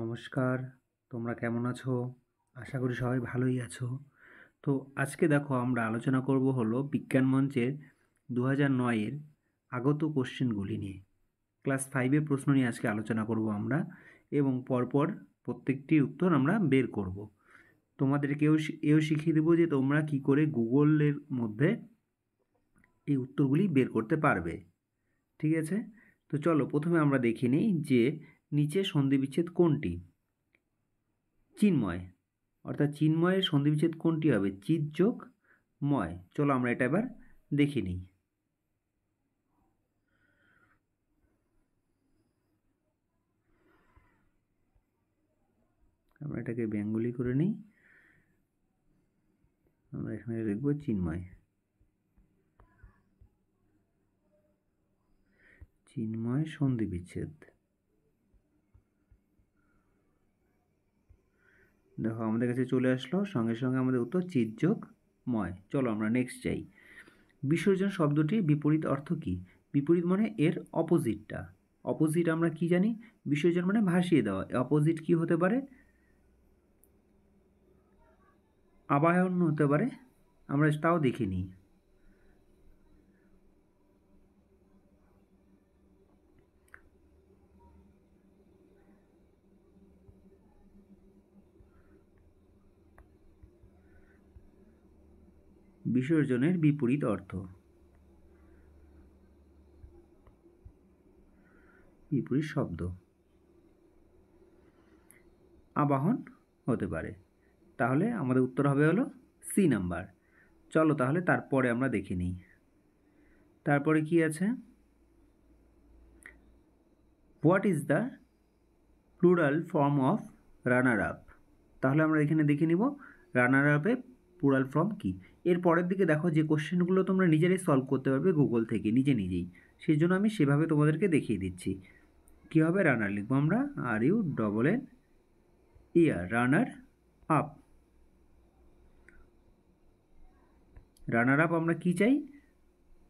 নমস্কার তোমরা কেমন আছো আশা করি সবাই ভালোই আছো তো আজকে দেখো আমরা আলোচনা করব হলো বিজ্ঞান মঞ্চের দু হাজার নয়ের আগত কোশ্চেনগুলি নিয়ে ক্লাস ফাইভের প্রশ্ন নিয়ে আজকে আলোচনা করব আমরা এবং পরপর প্রত্যেকটি উত্তর আমরা বের করব তোমাদেরকেও এও শিখিয়ে দেবো যে তোমরা কি করে গুগলের মধ্যে এই উত্তরগুলি বের করতে পারবে ঠিক আছে তো চলো প্রথমে আমরা দেখে নিই যে নিচে সন্ধিবিচ্ছেদ কোনটি চিন্ময় অর্থাৎ চিন্ময়ের সন্ধিবিচ্ছেদ কোনটি হবে চিত যোগ ময় চলো আমরা এটা এবার দেখে নিই আমরা এটাকে বেঙ্গলি করে নিই আমরা এখানে লিখব চিন্ময় চিন্ময় সন্ধিবিচ্ছেদ দেখো আমাদের কাছে চলে আসলো সঙ্গে সঙ্গে আমাদের উত্তর চিৎযোগময় চলো আমরা নেক্সট যাই বিসর্জন শব্দটির বিপরীত অর্থ কী বিপরীত মানে এর অপোজিটটা অপোজিট আমরা কি জানি বিসর্জন মানে ভাসিয়ে দেওয়া অপোজিট কি হতে পারে আবাহন হতে পারে আমরা তাও দেখে নিই বিসর্জনের বিপরীত অর্থ বিপরীত শব্দ আবাহন হতে পারে তাহলে আমাদের উত্তর হবে হলো সি নাম্বার চলো তাহলে তারপরে আমরা দেখে নিই তারপরে কি আছে what is the plural form of runner up তাহলে আমরা এখানে দেখে নিব রানার আপে প্লুরাল ফর্ম কী এর পরের দিকে দেখো যে কোশ্চেনগুলো তোমরা নিজেরাই সলভ করতে পারবে গুগল থেকে নিজে নিজেই সেই জন্য আমি সেভাবে তোমাদেরকে দেখিয়ে দিচ্ছি কী হবে রানার লিখবো আমরা R U double N E R runner up runner up আমরা কি চাই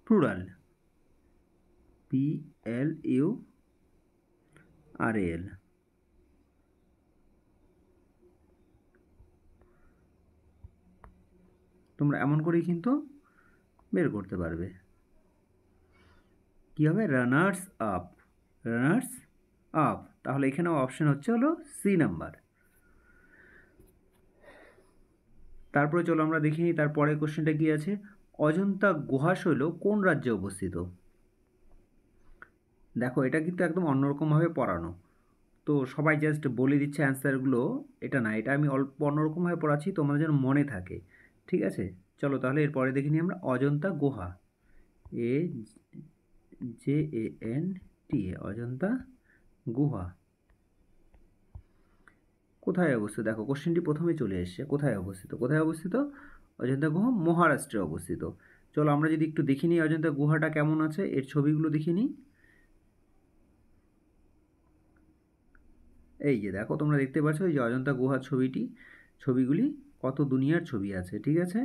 plural P L U R L তোমরা এমন করেই কিন্তু বের করতে পারবে কী হবে রানার্স আপ রানার্স আপ তাহলে এখানে অপশান হচ্ছে হলো সি নাম্বার তারপরে চলো আমরা দেখি নিই তারপরে কোশ্চেনটা কী আছে অজন্তা গুহা শৈল কোন রাজ্যে অবস্থিত দেখো এটা কিন্তু একদম অন্যরকমভাবে পড়ানো তো সবাই জাস্ট বলে দিচ্ছে অ্যান্সারগুলো এটা না এটা আমি অল্প অন্যরকমভাবে পড়াচ্ছি তোমাদের যেন মনে থাকে ঠিক আছে চলো তাহলে এরপরে দেখিনি আমরা অজন্তা গুহা A J A N T A Ajanta গুহা কোথায় অবস্থিত দেখো কোশ্চেনটি প্রথমে চলে এসছে কোথায় অবস্থিত কোথায় অবস্থিত অজন্তা গুহা মহারাষ্ট্রে অবস্থিত চলো আমরা যদি একটু দেখিনি অজন্তা গুহাটা কেমন আছে এর ছবিগুলো দেখিনি নিই এই যে দেখো তোমরা দেখতে পাচ্ছ এই যে অজন্তা গুহার ছবিটি ছবিগুলি কত দুনিয়ার ছবি আছে ঠিক আছে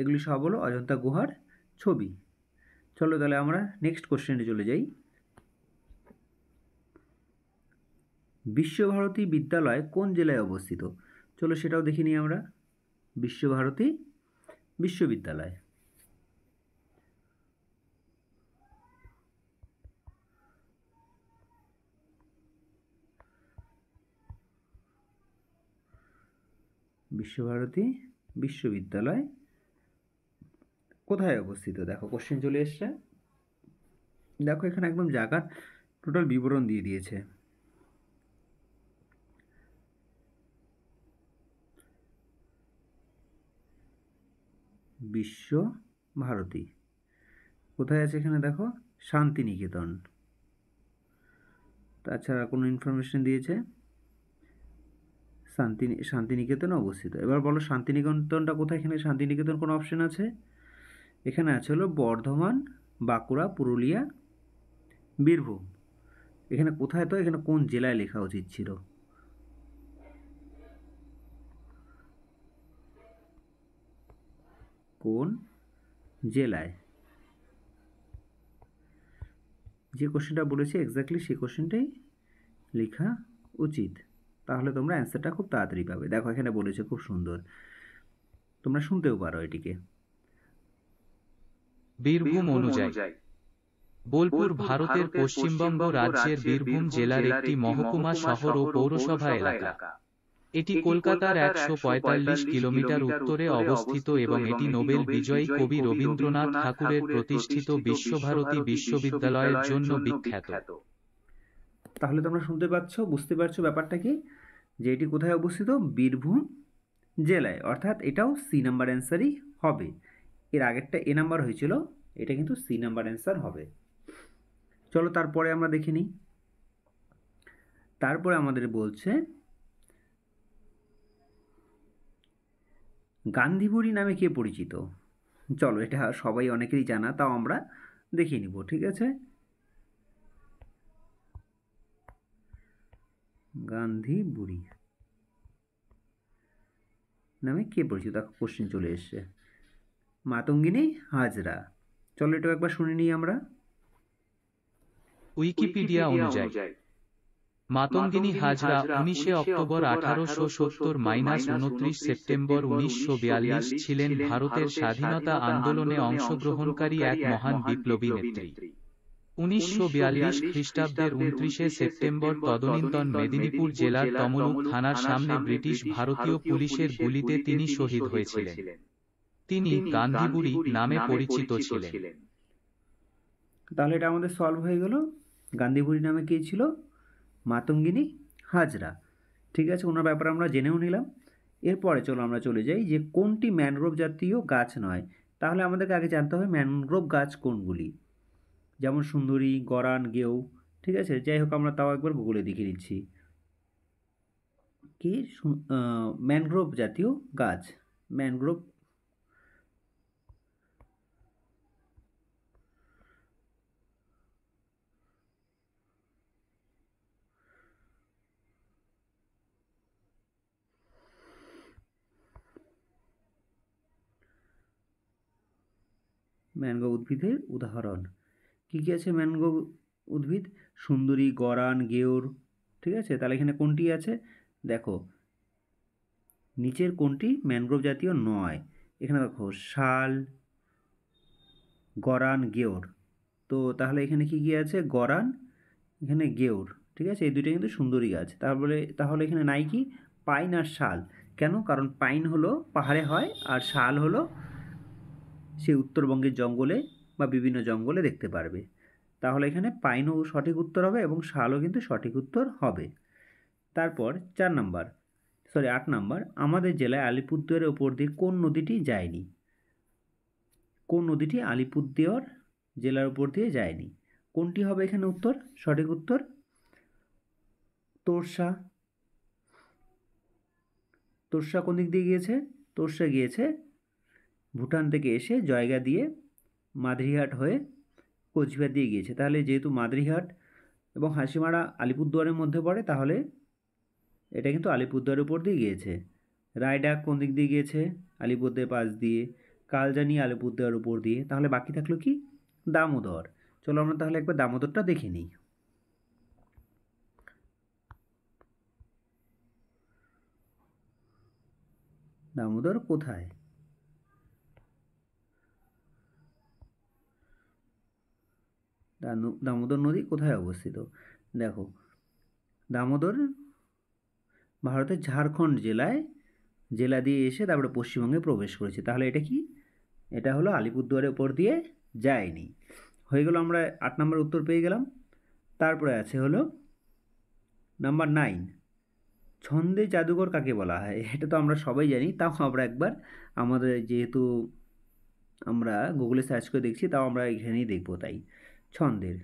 এগুলি সব হলো অজন্তা গুহার ছবি চলো তাহলে আমরা নেক্সট কোশ্চেনে চলে যাই বিশ্বভারতী বিদ্যালয় কোন জেলায় অবস্থিত চলো সেটাও দেখিনি আমরা বিশ্বভারতী বিশ্ববিদ্যালয় বিশ্বভারতী বিশ্ববিদ্যালয় কোথায় অবস্থিত দেখো কোশ্চেন চলে এসছে দেখো এখানে একদম জায়গার টোটাল বিবরণ দিয়ে দিয়েছে বিশ্বভারতী কোথায় আছে এখানে দেখো শান্তিনিকেতন তাছাড়া কোনো ইনফরমেশন দিয়েছে শান্তি শান্তিনিকেতন অবস্থিত এবার বলো শান্তিনিকেতনটা কোথায় এখানে শান্তিনিকেতন কোনো অপশান আছে এখানে আছে হলো বর্ধমান বাঁকুড়া পুরুলিয়া বীরভূম এখানে কোথায় তো এখানে কোন জেলায় লেখা উচিত ছিল কোন জেলায় যে কোশ্চেনটা বলেছি এক্স্যাক্টলি সেই কোশ্চেনটাই লেখা উচিত তাহলে তোমরা অ্যান্সারটা খুব তাড়াতাড়ি পাবে দেখো এখানে বলেছে খুব সুন্দর তোমরা শুনতেও পারো এটিকে বীরভূম অনুযায়ী বোলপুর ভারতের পশ্চিমবঙ্গ রাজ্যের বীরভূম জেলার একটি মহকুমা শহর ও পৌরসভা এলাকা এটি কলকাতার একশো পঁয়তাল্লিশ কিলোমিটার উত্তরে অবস্থিত এবং এটি নোবেল বিজয়ী কবি রবীন্দ্রনাথ ঠাকুরের প্রতিষ্ঠিত বিশ্বভারতী বিশ্ববিদ্যালয়ের জন্য বিখ্যাত তাহলে তোমরা শুনতে পাচ্ছ বুঝতে পারছো ব্যাপারটা কি যে এটি কোথায় অবস্থিত বীরভূম জেলায় অর্থাৎ এটাও সি নাম্বার অ্যান্সারই হবে এর আগেরটা এ নাম্বার হয়েছিল এটা কিন্তু সি নাম্বার অ্যান্সার হবে চলো তারপরে আমরা দেখে নিই তারপরে আমাদের বলছে গান্ধীবুড়ি নামে কে পরিচিত চলো এটা সবাই অনেকেরই জানা তাও আমরা দেখিয়ে নিব ঠিক আছে গান্ধী বুড়ি নামে কে পরিচিত দেখো কোশ্চেন চলে এসছে মাতঙ্গিনী হাজরা চলো এটা একবার শুনে নিই আমরা উইকিপিডিয়া অনুযায়ী মাতঙ্গিনী হাজরা উনিশে অক্টোবর আঠারোশো সত্তর মাইনাস উনত্রিশ সেপ্টেম্বর উনিশশো বিয়াল্লিশ ছিলেন ভারতের স্বাধীনতা আন্দোলনে অংশগ্রহণকারী এক মহান বিপ্লবী নেত্রী উনিশশো খ্রিস্টাব্দের উনত্রিশে সেপ্টেম্বর তদনীন্তন মেদিনীপুর জেলার তমলুক থানার সামনে ব্রিটিশ ভারতীয় পুলিশের গুলিতে তিনি শহীদ হয়েছিলেন তিনি গান্ধীবুড়ি নামে পরিচিত ছিলেন তাহলে এটা আমাদের সলভ হয়ে গেল গান্ধীবুড়ি নামে কে ছিল মাতঙ্গিনী হাজরা ঠিক আছে ওনার ব্যাপারে আমরা জেনেও নিলাম এরপরে চলো আমরা চলে যাই যে কোনটি ম্যানগ্রোভ জাতীয় গাছ নয় তাহলে আমাদেরকে আগে জানতে হবে ম্যানগ্রোভ গাছ কোনগুলি যেমন সুন্দরী গরান গেউ ঠিক আছে যাই হোক আমরা তাও একবার গুগলে দেখে নিচ্ছি কি ম্যানগ্রোভ জাতীয় গাছ ম্যানগ্রোভ ম্যানগ্রোভ উদ্ভিদের উদাহরণ কী কী আছে ম্যানগো উদ্ভিদ সুন্দরী গরান গেউর ঠিক আছে তাহলে এখানে কোনটি আছে দেখো নিচের কোনটি ম্যানগ্রোভ জাতীয় নয় এখানে দেখো শাল গরান গেউর তো তাহলে এখানে কী কী আছে গরান এখানে গেউর ঠিক আছে এই দুইটা কিন্তু সুন্দরী গাছ তারপরে তাহলে এখানে নাই কি পাইন আর শাল কেন কারণ পাইন হলো পাহাড়ে হয় আর শাল হলো সেই উত্তরবঙ্গের জঙ্গলে বা বিভিন্ন জঙ্গলে দেখতে পারবে তাহলে এখানে পাইনও সঠিক উত্তর হবে এবং শালও কিন্তু সঠিক উত্তর হবে তারপর চার নাম্বার সরি আট নাম্বার আমাদের জেলায় আলিপুরদুয়ারের ওপর দিয়ে কোন নদীটি যায়নি কোন নদীটি আলিপুরদুয়ার জেলার উপর দিয়ে যায়নি কোনটি হবে এখানে উত্তর সঠিক উত্তর তোরসা তোরসা কোন দিক দিয়ে গিয়েছে তোরসা গিয়েছে ভুটান থেকে এসে জয়গা দিয়ে মাদ্রিহাট হয়ে কোচবিহার দিয়ে গিয়েছে তাহলে যেহেতু মাদ্রিহাট এবং হাসিমারা আলিপুরদুয়ারের মধ্যে পড়ে তাহলে এটা কিন্তু আলিপুরদুয়ারের উপর দিয়ে গিয়েছে রায়ডাক কোন দিক দিয়ে গিয়েছে আলিপুরদের পাশ দিয়ে কালজানি আলিপুরদুয়ার উপর দিয়ে তাহলে বাকি থাকলো কি দামোদর চলো আমরা তাহলে একবার দামোদরটা দেখে নিই দামোদর কোথায় দামোদর নদী কোথায় অবস্থিত দেখো দামোদর ভারতের ঝাড়খণ্ড জেলায় জেলা দিয়ে এসে তারপরে পশ্চিমবঙ্গে প্রবেশ করেছে তাহলে এটা কি এটা হলো আলিপুরদুয়ারের উপর দিয়ে যায়নি হয়ে গেল আমরা আট নম্বর উত্তর পেয়ে গেলাম তারপরে আছে হলো নাম্বার নাইন ছন্দে জাদুঘর কাকে বলা হয় এটা তো আমরা সবাই জানি তাও আমরা একবার আমাদের যেহেতু আমরা গুগলে সার্চ করে দেখছি তাও আমরা এখানেই দেখবো তাই ছন্দের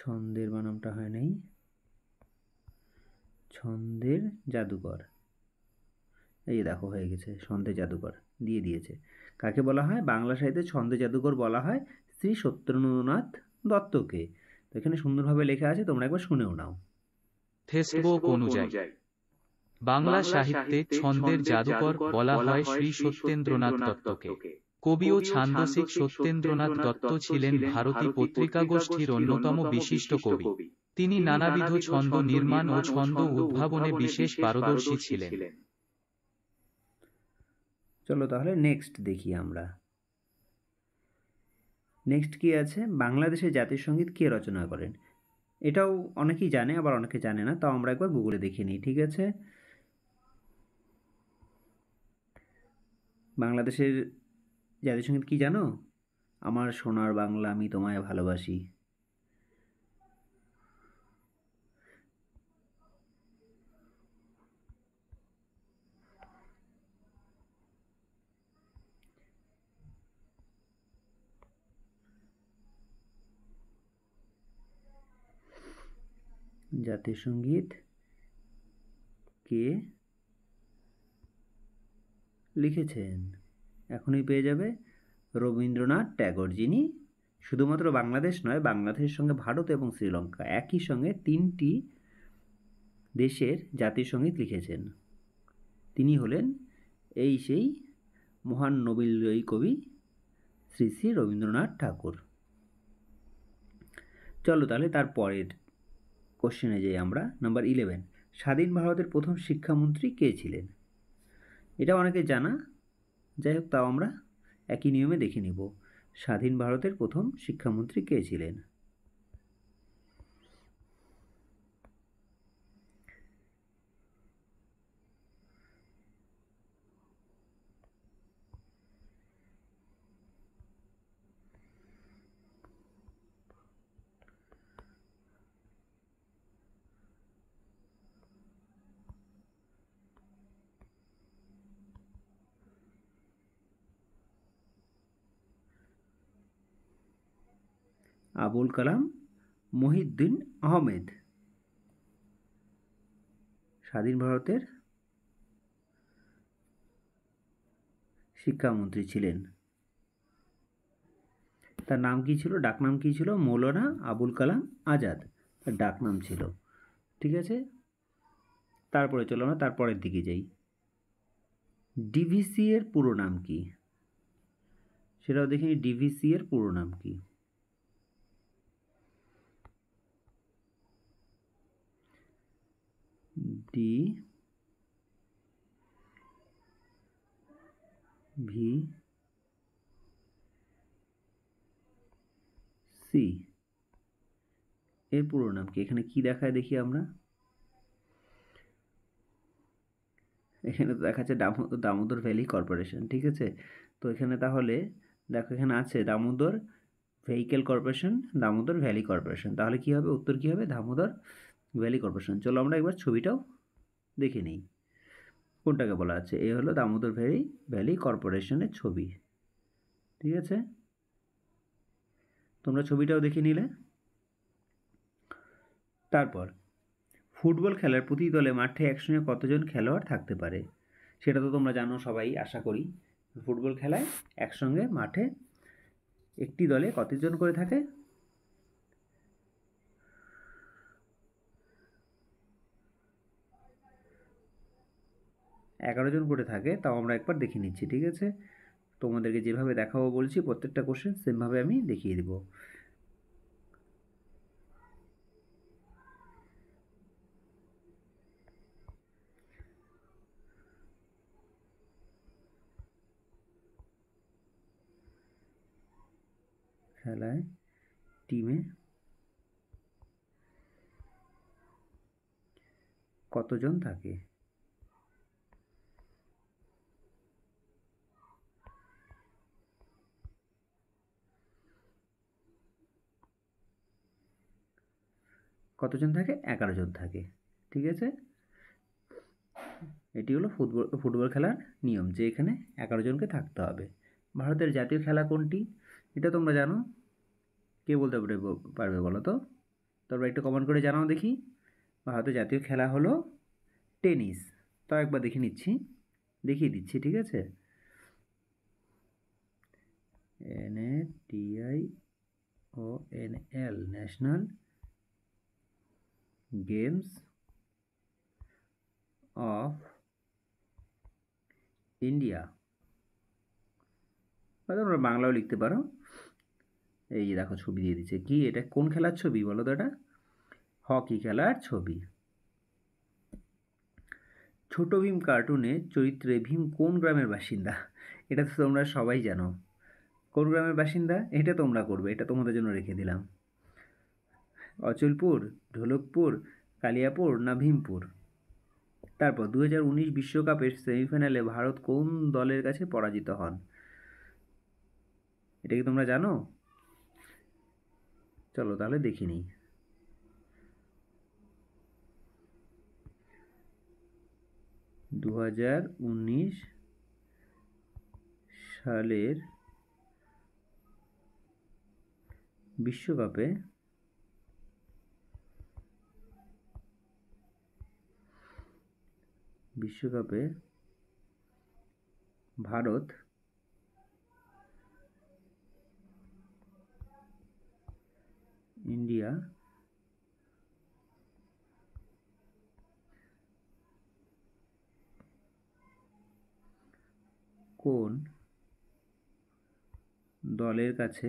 ছন্দের বানামটা হয় নাই ছন্দের জাদুকর এই দেখো হয়ে গেছে ছন্দের জাদুকর দিয়ে দিয়েছে কাকে বলা হয় বাংলা সাহিত্যে ছন্দের জাদুকর বলা হয় শ্রী সত্যেন্দ্রনাথ দত্তকে এখানে সুন্দরভাবে লেখা আছে তোমরা একবার শুনেও নাও ফেসবুক অনুযায়ী বাংলা সাহিত্যে ছন্দের জাদুকর বলা হয় শ্রী সত্যেন্দ্রনাথ দত্তকে কবি ও ছান্দসিক সত্যেন্দ্রনাথ দত্ত ছিলেন ভারতী পত্রিকা গোষ্ঠীর অন্যতম বিশিষ্ট কবি তিনি নানাবিধ ছন্দ নির্মাণ ও ছন্দ উদ্ভাবনে বিশেষ পারদর্শী ছিলেন চলো তাহলে নেক্সট দেখি আমরা নেক্সট কি আছে বাংলাদেশের জাতীয় সঙ্গীত কে রচনা করেন এটাও অনেকেই জানে আবার অনেকে জানে না তাও আমরা একবার গুগলে দেখে নিই ঠিক আছে বাংলাদেশের জাতীয় সঙ্গীত কি জানো আমার সোনার বাংলা আমি তোমায় ভালোবাসি জাতীয় সঙ্গীত কে লিখেছেন এখনই পেয়ে যাবে রবীন্দ্রনাথ ট্যাগর যিনি শুধুমাত্র বাংলাদেশ নয় বাংলাদেশের সঙ্গে ভারত এবং শ্রীলঙ্কা একই সঙ্গে তিনটি দেশের জাতিসংগীত লিখেছেন তিনি হলেন এই সেই মহান নবীলজয়ী কবি শ্রী শ্রী রবীন্দ্রনাথ ঠাকুর চলো তাহলে তার পরের কোশ্চেনে যাই আমরা নাম্বার ইলেভেন স্বাধীন ভারতের প্রথম শিক্ষামন্ত্রী কে ছিলেন এটা অনেকে জানা যাই হোক তাও আমরা একই নিয়মে দেখে নেব স্বাধীন ভারতের প্রথম শিক্ষামন্ত্রী কে ছিলেন আবুল কালাম মহিউদ্দিন আহমেদ স্বাধীন ভারতের শিক্ষামন্ত্রী ছিলেন তার নাম কী ছিল ডাকনাম কী ছিল মৌলানা আবুল কালাম আজাদ তার ডাকনাম ছিল ঠিক আছে তারপরে চলো আমরা তারপরের দিকে যাই ডিভিসি এর পুরো নাম কি সেটাও দেখিনি ডিভিসি এর পুরো নাম কী টি ভি সি এর পুরো নাম কি এখানে কি দেখায় দেখি আমরা এখানে তো দেখাচ্ছে দামোদর ভ্যালি কর্পোরেশন ঠিক আছে তো এখানে তাহলে দেখো এখানে আছে Damodar vehicle corporation Damodar valley corporation তাহলে কি হবে উত্তর কি হবে দামোদর ভ্যালি কর্পোরেশন চলো আমরা একবার ছবিটাও দেখে নিই কোনটাকে বলা আছে এ হলো দামোদর ভ্যালি ভ্যালি কর্পোরেশনের ছবি ঠিক আছে তোমরা ছবিটাও দেখে নিলে তারপর ফুটবল খেলার প্রতি দলে মাঠে একসঙ্গে কতজন খেলোয়াড় থাকতে পারে সেটা তো তোমরা জানো সবাই আশা করি ফুটবল খেলায় একসঙ্গে মাঠে একটি দলে কতজন করে থাকে এগারো জন করে থাকে তাও আমরা একবার দেখে নিচ্ছি ঠিক আছে তোমাদেরকে যেভাবে দেখাবো বলছি প্রত্যেকটা কোশ্চেন সেমভাবে আমি দেখিয়ে দেবো খেলায় টিমে কতজন থাকে কতজন থাকে এগারো জন থাকে ঠিক আছে এটি হলো ফুটবল ফুটবল খেলার নিয়ম যে এখানে এগারো জনকে থাকতে হবে ভারতের জাতীয় খেলা কোনটি এটা তোমরা জানো কে বলতে পারবে বলো তো তোমরা একটু কমেন্ট করে জানাও দেখি ভারতের জাতীয় খেলা হলো টেনিস তাও একবার দেখে নিচ্ছি দেখিয়ে দিচ্ছি ঠিক আছে N A T I O N L national games of India তোমরা বাংলাও লিখতে পারো এই যে দেখো ছবি দিয়ে দিচ্ছে কি এটা কোন খেলার ছবি বলো তো এটা হকি খেলার ছবি ছোট ভীম কার্টুনে চরিত্রে ভীম কোন গ্রামের বাসিন্দা এটা তো তোমরা সবাই জানো কোন গ্রামের বাসিন্দা এটা তোমরা করবে এটা তোমাদের জন্য রেখে দিলাম অচলপুর ঢোলকপুর কালিয়াপুর না ভীমপুর তারপর দু বিশ্বকাপের সেমিফাইনালে ভারত কোন দলের কাছে পরাজিত হন এটা কি তোমরা জানো চলো তাহলে দেখি নিই দু সালের বিশ্বকাপে বিশ্বকাপে ভারত ইন্ডিয়া কোন দলের কাছে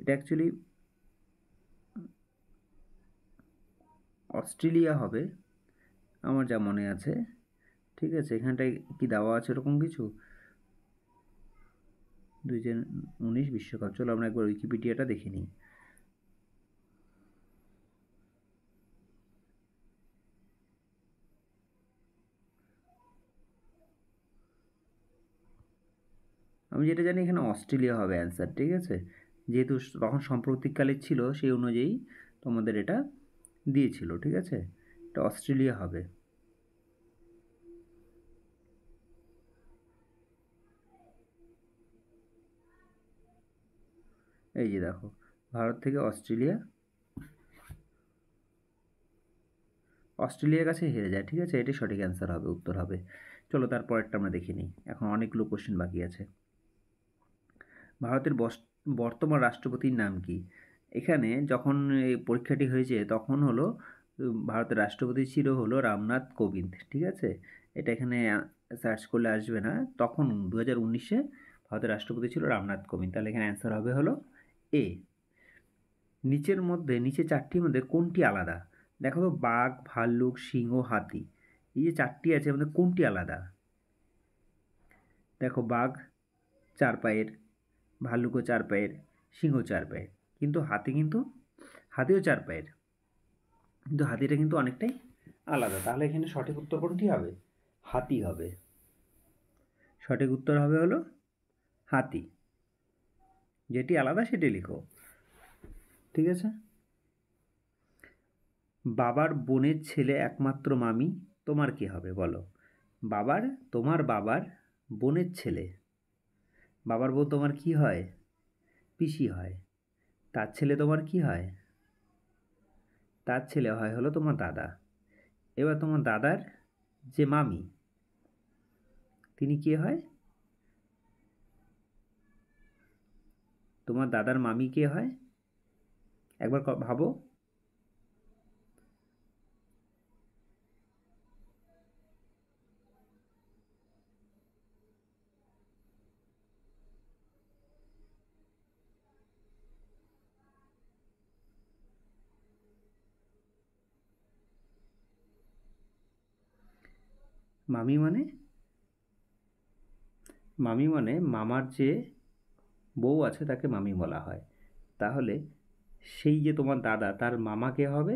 এটা অ্যাকচুয়ালি অস্ট্রেলিয়া হবে আমার যা মনে আছে ঠিক আছে এখানটায় কি দেওয়া আছে এরকম কিছু দুই হাজার উনিশ বিশ্বকাপ চলো আমরা একবার উইকিপিডিয়াটা দেখে নিই আমি যেটা জানি এখানে অস্ট্রেলিয়া হবে অ্যান্সার ঠিক আছে যেহেতু তখন সাম্প্রতিককালে ছিল সেই অনুযায়ী তোমাদের এটা দিয়েছিল ঠিক আছে এটা অস্ট্রেলিয়া হবে এই যে দেখো ভারত থেকে অস্ট্রেলিয়া অস্ট্রেলিয়ার কাছে হেরে যায় ঠিক আছে এটি সঠিক অ্যান্সার হবে উত্তর হবে চলো তারপরেরটা আমরা দেখিনি এখন অনেকগুলো কোশ্চেন বাকি আছে ভারতের বস্ত্র বর্তমান রাষ্ট্রপতির নাম কি এখানে যখন এই পরীক্ষাটি হয়েছে তখন হলো ভারতের রাষ্ট্রপতি ছিল হলো রামনাথ কোবিন্দ ঠিক আছে এটা এখানে সার্চ করলে আসবে না তখন দু হাজার উনিশে ভারতের রাষ্ট্রপতি ছিল রামনাথ কোবিন্দ তাহলে এখানে অ্যান্সার হবে হলো এ নিচের মধ্যে নিচে চারটির মধ্যে কোনটি আলাদা দেখো তো বাঘ ভাল্লুক সিংহ হাতি এই যে চারটি আছে আমাদের কোনটি আলাদা দেখো বাঘ চার পায়ের ভাল্লুকও চার পায়ের সিংহ চার পায়ের কিন্তু হাতি কিন্তু হাতিও চার পায়ের কিন্তু হাতিটা কিন্তু অনেকটাই আলাদা তাহলে এখানে সঠিক উত্তর কোনটি হবে হাতি হবে সঠিক উত্তর হবে হলো হাতি যেটি আলাদা সেটি লিখো ঠিক আছে বাবার বোনের ছেলে একমাত্র মামি তোমার কি হবে বলো বাবার তোমার বাবার বোনের ছেলে বাবার বউ তোমার কি হয় পিসি হয় তার ছেলে তোমার কি হয় তার ছেলে হয় হলো তোমার দাদা এবার তোমার দাদার যে মামি তিনি কে হয় তোমার দাদার মামি কে হয় একবার ভাবো মামি মানে মামি মানে মামার যে বউ আছে তাকে মামি বলা হয় তাহলে সেই যে তোমার দাদা তার মামাকে হবে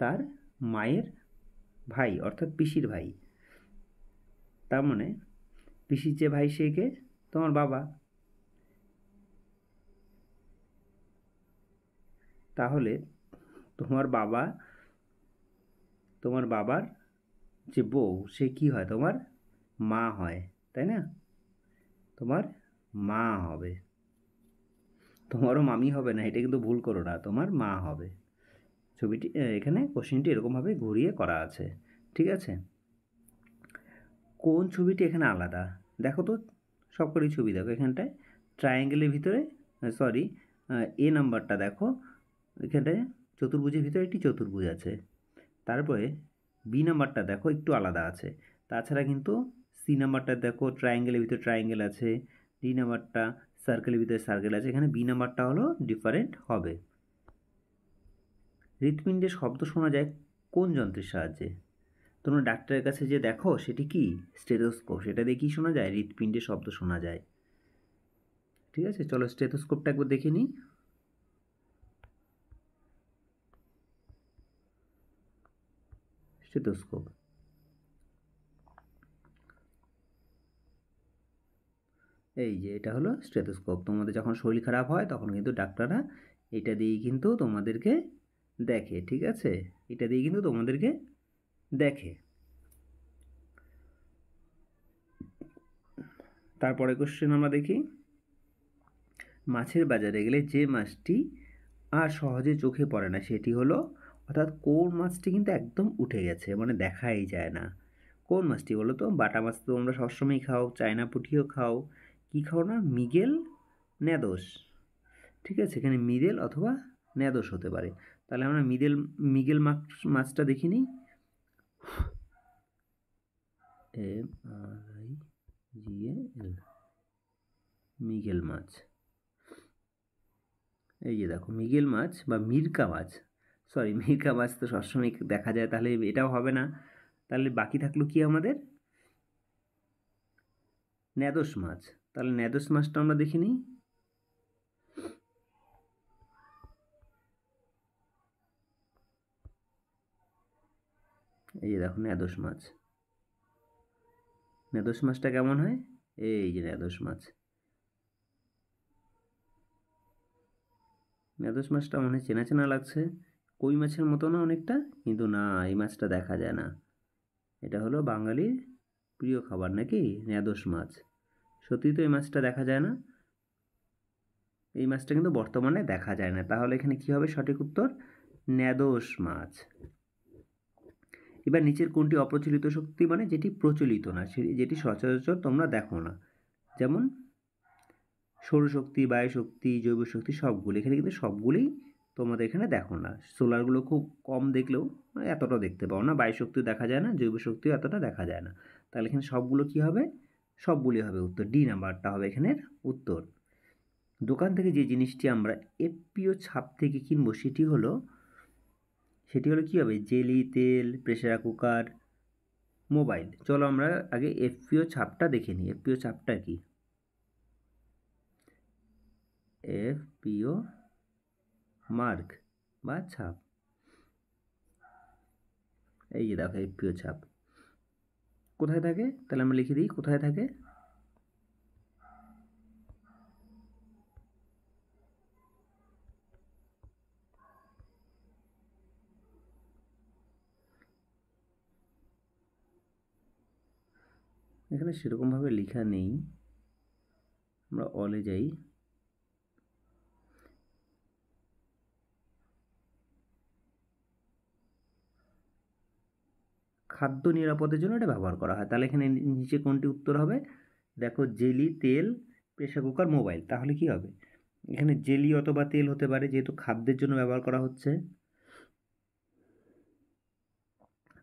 তার মায়ের ভাই অর্থাৎ পিসির ভাই তার মানে পিসির যে ভাই সে কে তোমার বাবা তাহলে তোমার বাবা তোমার বাবার যে বউ সে কি হয় তোমার মা হয় তাই না তোমার মা হবে তোমারও মামি হবে না এটা কিন্তু ভুল করো না তোমার মা হবে ছবিটি এখানে কোশ্চেনটি এরকমভাবে ঘুরিয়ে করা আছে ঠিক আছে কোন ছবিটি এখানে আলাদা দেখো তো সবকটি ছবি দেখো এখানটায় ট্রায়াঙ্গেলের ভিতরে সরি এ নাম্বারটা দেখো এখানটায় চতুর্ভুজের ভিতরে একটি চতুর্ভুজ আছে তারপরে বি নাম্বারটা দেখো একটু আলাদা আছে তাছাড়া কিন্তু সি নাম্বারটা দেখো ট্রায়াঙ্গেলের ভিতরে ট্রায়াঙ্গেল আছে ডি নাম্বারটা সার্কেলের ভিতরে সার্কেল আছে এখানে বি নাম্বারটা হলো ডিফারেন্ট হবে হৃৎপিণ্ডে শব্দ শোনা যায় কোন যন্ত্রের সাহায্যে তোমরা ডাক্তারের কাছে যে দেখো সেটি কি স্টেথোস্কোপ সেটা দিয়ে শোনা যায় হৃৎপিণ্ডে শব্দ শোনা যায় ঠিক আছে চলো স্টেথোস্কোপটা একবার দেখে নিই স্টেথোস্কোপ এই যে এটা হলো স্টেথোস্কোপ তোমাদের যখন শরীর খারাপ হয় তখন কিন্তু ডাক্তাররা এটা দিয়েই কিন্তু তোমাদেরকে দেখে ঠিক আছে এটা দিয়ে কিন্তু তোমাদেরকে দেখে তারপরে কোশ্চেন আমরা দেখি মাছের বাজারে গেলে যে মাছটি আর সহজে চোখে পড়ে না সেটি হলো অর্থাৎ কোন মাছটি কিন্তু একদম উঠে গেছে মানে দেখাই যায় না কোন মাছটি বলো তো বাটা মাছ তো তোমরা সবসময়ই খাও চায়না পুঁটিও খাও কি খাও না মিগেল ন্যাদোস ঠিক আছে এখানে মিদেল অথবা ন্যাদোস হতে পারে তাহলে আমরা মিদেল মিগেল মাছ মাছটা দেখি নিই এম আই জি এল মিগেল মাছ এই যে দেখো মিগেল মাছ বা মিরকা মাছ সরি মেকআপ মাছ তো সবসময় দেখা যায় তাহলে এটাও হবে না তাহলে বাকি থাকলো কি আমাদের ন্যাদোস মাছ তাহলে ন্যাদোস মাছটা আমরা দেখে নিই এই যে দেখো ন্যাদোস মাছ ন্যাদোস মাছটা কেমন হয় এই যে ন্যাদোস মাছ ন্যাদোস মাছটা মনে হয় চেনা চেনা লাগছে কই মাছের মতো না অনেকটা কিন্তু না এই মাছটা দেখা যায় না এটা হলো বাঙালির প্রিয় খাবার নাকি ন্যাদোষ মাছ সত্যি তো এই মাছটা দেখা যায় না এই মাছটা কিন্তু বর্তমানে দেখা যায় না তাহলে এখানে কী হবে সঠিক উত্তর ন্যাদোষ মাছ এবার নিচের কোনটি অপ্রচলিত শক্তি মানে যেটি প্রচলিত না যেটি সচরাচর তোমরা দেখো না যেমন সৌরশক্তি বায়ুশক্তি জৈব শক্তি সবগুলি এখানে কিন্তু সবগুলি তোমাদের এখানে দেখো না সোলারগুলো খুব কম দেখলেও মানে এতটা দেখতে পাও না বায়ু শক্তিও দেখা যায় না জৈব শক্তিও এতটা দেখা যায় না তাহলে এখানে সবগুলো কি হবে সবগুলি হবে উত্তর ডি নাম্বারটা হবে এখানের উত্তর দোকান থেকে যে জিনিসটি আমরা এফপিও ছাপ থেকে কিনবো সেটি হলো সেটি হলো কী হবে জেলি তেল প্রেসার কুকার মোবাইল চলো আমরা আগে এফপিও ছাপটা দেখে নিই এফপিও ছাপটা কি এফপিও মার্ক বা ছাপ এই যে দেখো এই প্রিয় ছাপ কোথায় থাকে তাহলে আমরা লিখে দিই কোথায় থাকে এখানে সেরকমভাবে লেখা নেই আমরা অলে যাই খাদ্য নিরাপদের জন্য এটা ব্যবহার করা হয় তাহলে এখানে নিচে কোনটি উত্তর হবে দেখো জেলি তেল প্রেশার কুকার মোবাইল তাহলে কি হবে এখানে জেলি অথবা তেল হতে পারে যেহেতু খাদ্যের জন্য ব্যবহার করা হচ্ছে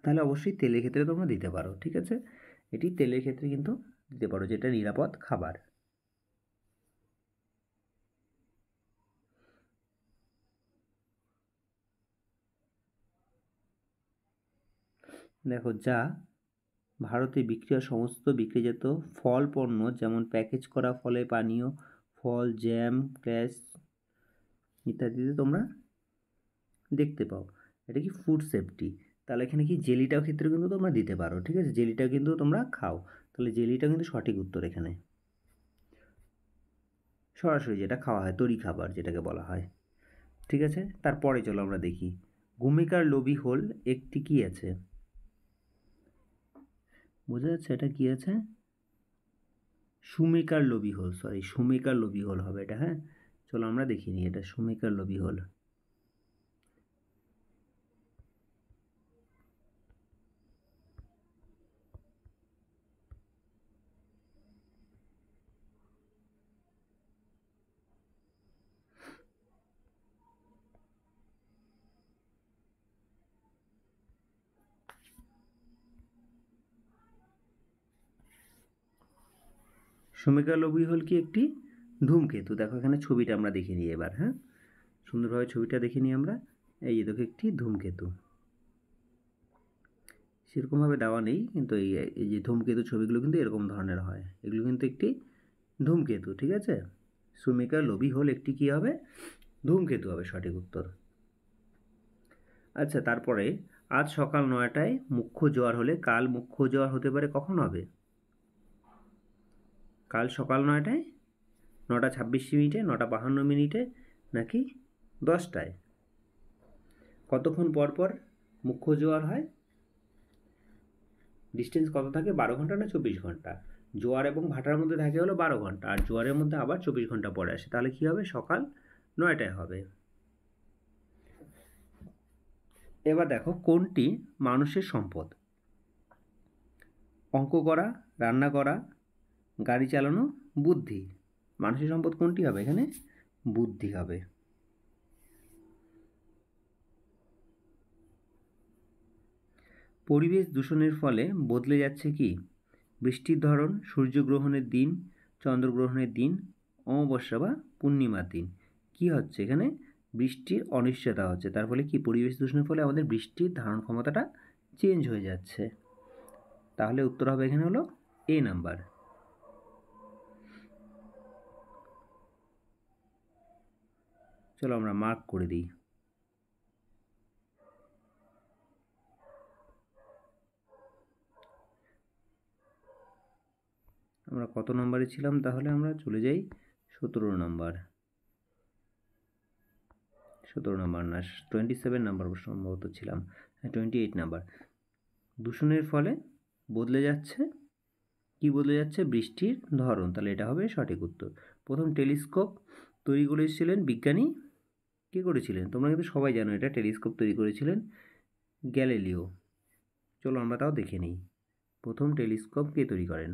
তাহলে অবশ্যই তেলের ক্ষেত্রে তোমরা দিতে পারো ঠিক আছে এটি তেলের ক্ষেত্রে কিন্তু দিতে পারো যেটা নিরাপদ খাবার দেখো যা ভারতে বিক্রি হওয়া সমস্ত বিক্রিজাত ফল পণ্য যেমন প্যাকেজ করা ফলে পানীয় ফল জ্যাম ক্র্যাশ ইত্যাদিতে তোমরা দেখতে পাও এটা কি ফুড সেফটি তাহলে এখানে কি জেলিটাও ক্ষেত্রে কিন্তু তোমরা দিতে পারো ঠিক আছে জেলিটা কিন্তু তোমরা খাও তাহলে জেলিটা কিন্তু সঠিক উত্তর এখানে সরাসরি যেটা খাওয়া হয় তরি খাবার যেটাকে বলা হয় ঠিক আছে তারপরে চলো আমরা দেখি ভূমিকার লোভি হল একটি কি আছে বোঝা যাচ্ছে এটা কী আছে Shoemaker lobby hole sorry Shoemaker lobby hole হবে এটা হ্যাঁ চলো আমরা দেখিনি এটা সুমেকার লবি হোল লবি হল কি একটি ধূমকেতু দেখো এখানে ছবিটা আমরা দেখে নিই এবার হ্যাঁ সুন্দরভাবে ছবিটা দেখে নিই আমরা এই যে দেখো একটি ধূমকেতু সেরকমভাবে দেওয়া নেই কিন্তু এই এই যে ধূমকেতু ছবিগুলো কিন্তু এরকম ধরনের হয় এগুলো কিন্তু একটি ধূমকেতু ঠিক আছে সুমিকা লবি হল একটি কী হবে ধূমকেতু হবে সঠিক উত্তর আচ্ছা তারপরে আজ সকাল নয়টায় মুখ্য জ্বর হলে কাল মুখ্য জ্বর হতে পারে কখন হবে কাল সকাল নয়টায় নটা ছাব্বিশ মিনিটে নটা বাহান্ন মিনিটে নাকি দশটায় কতক্ষণ পর পর মুখ্য জোয়ার হয় ডিস্টেন্স কত থাকে বারো ঘন্টা না চব্বিশ ঘন্টা জোয়ার এবং ভাটার মধ্যে থাকে হলো বারো ঘন্টা আর জোয়ারের মধ্যে আবার চব্বিশ ঘন্টা পরে আসে তাহলে কী হবে সকাল নয়টায় হবে এবার দেখো কোনটি মানুষের সম্পদ অঙ্ক করা রান্না করা গাড়ি চালানো বুদ্ধি মানসিক সম্পদ কোনটি হবে এখানে বুদ্ধি হবে পরিবেশ দূষণের ফলে বদলে যাচ্ছে কি বৃষ্টির ধরন সূর্যগ্রহণের দিন চন্দ্রগ্রহণের দিন অমাবস্যা বা পূর্ণিমার দিন কি হচ্ছে এখানে বৃষ্টির অনিশ্চয়তা হচ্ছে তার ফলে কি পরিবেশ দূষণের ফলে আমাদের বৃষ্টির ধারণ ক্ষমতাটা চেঞ্জ হয়ে যাচ্ছে তাহলে উত্তর হবে এখানে হলো এ নাম্বার চলো আমরা মার্ক করে দিই আমরা কত নম্বরে ছিলাম তাহলে আমরা চলে যাই সতেরো নম্বর সতেরো নম্বর না টোয়েন্টি সেভেন নাম্বার সম্ভবত ছিলাম টোয়েন্টি এইট নাম্বার দূষণের ফলে বদলে যাচ্ছে কি বদলে যাচ্ছে বৃষ্টির ধরন তাহলে এটা হবে সঠিক উত্তর প্রথম টেলিস্কোপ তৈরি করেছিলেন বিজ্ঞানী কে করেছিলেন তোমরা কিন্তু সবাই জানো এটা টেলিস্কোপ তৈরি করেছিলেন গ্যালিলিও চলো আমরা তাও দেখে নিই প্রথম টেলিস্কোপ কে তৈরি করেন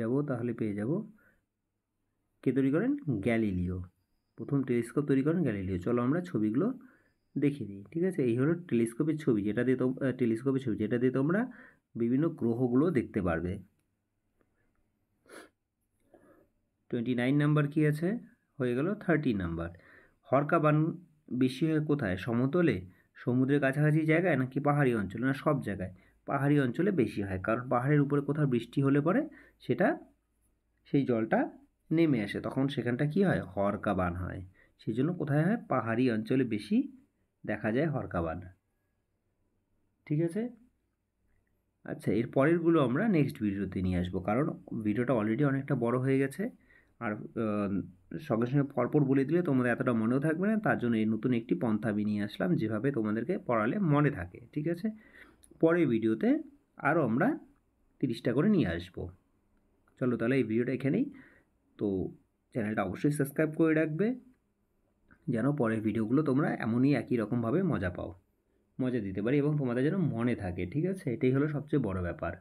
যাব তাহলে পেয়ে যাব কে তৈরি করেন গ্যালিলিও প্রথম টেলিস্কোপ তৈরি করেন গ্যালিলিও চলো আমরা ছবিগুলো দেখে দিই ঠিক আছে এই হলো টেলিস্কোপের ছবি যেটা দিয়ে টেলিস্কোপের ছবি যেটা দিয়ে তোমরা বিভিন্ন গ্রহগুলো দেখতে পারবে টোয়েন্টি নাইন নাম্বার কী আছে হয়ে গেল থার্টি নাম্বার হরকা বান বেশি হয় কোথায় সমতলে সমুদ্রের কাছাকাছি জায়গায় নাকি পাহাড়ি অঞ্চলে না সব জায়গায় পাহাড়ি অঞ্চলে বেশি হয় কারণ পাহাড়ের উপরে কোথাও বৃষ্টি হলে পরে সেটা সেই জলটা নেমে আসে তখন সেখানটা কি হয় হরকাবান হয় সেই জন্য কোথায় হয় পাহাড়ি অঞ্চলে বেশি দেখা যায় হরকাবান ঠিক আছে আচ্ছা এর পরেরগুলো আমরা নেক্সট ভিডিওতে নিয়ে আসবো কারণ ভিডিওটা অলরেডি অনেকটা বড় হয়ে গেছে আর সঙ্গে সঙ্গে পরপর বলে দিলে তোমাদের এতটা মনেও থাকবে না তার জন্য এই নতুন একটি পন্থা আমি নিয়ে আসলাম যেভাবে তোমাদেরকে পড়ালে মনে থাকে ঠিক আছে পরের ভিডিওতে আরও আমরা তিরিশটা করে নিয়ে আসবো চলো তাহলে এই ভিডিওটা এখানেই তো চ্যানেলটা অবশ্যই সাবস্ক্রাইব করে রাখবে যেন পরের ভিডিওগুলো তোমরা এমনই একই রকমভাবে মজা পাও মজা দিতে পারি এবং তোমাদের যেন মনে থাকে ঠিক আছে এটাই হলো সবচেয়ে বড় ব্যাপার